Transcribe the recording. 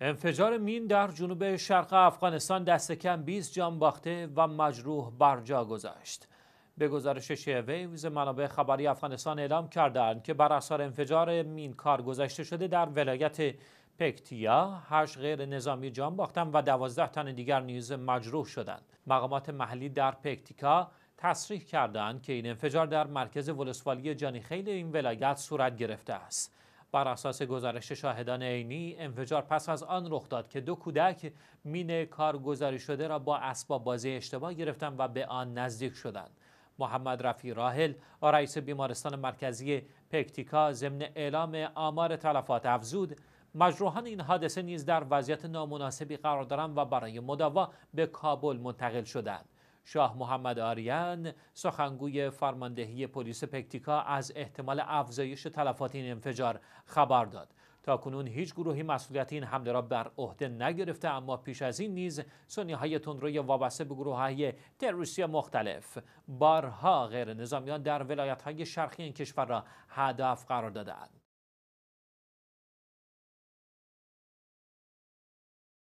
انفجار مین در جنوب شرق افغانستان دست کم 20 جان باخته و مجروح جا گذاشت. به گزارش شیویوز منابع خبری افغانستان اعلام کردند که بر اثر انفجار مین کار گذاشته شده در ولایت پکتیا هشت غیر نظامی جان باختند و دوازده تن دیگر نیز مجروح شدند. مقامات محلی در پکتیکا تصریح کردند که این انفجار در مرکز ولسوالی جانی خیلی این ولایت صورت گرفته است. بر اساس گزارش شاهدان عینی انفجار پس از آن رخ داد که دو کودک مین کارگزاری شده را با اسباب بازی اشتباه گرفتند و به آن نزدیک شدند محمد رفی راهل رئیس بیمارستان مرکزی پکتیکا ضمن اعلام آمار تلفات افزود مجروحان این حادثه نیز در وضعیت نامناسبی قرار دارند و برای مداوا به کابل منتقل شدند شاه محمد آریان سخنگوی فرماندهی پلیس پکتیکا از احتمال افزایش تلفات این انفجار خبر داد تا کنون هیچ گروهی مسئولیت این حمله را بر عهده نگرفته اما پیش از این نیز سنی های تندروی وابسته به گروه های تروریستی مختلف بارها غیر نظامیان در ولایت های شرقی این کشور را هدف قرار دادند.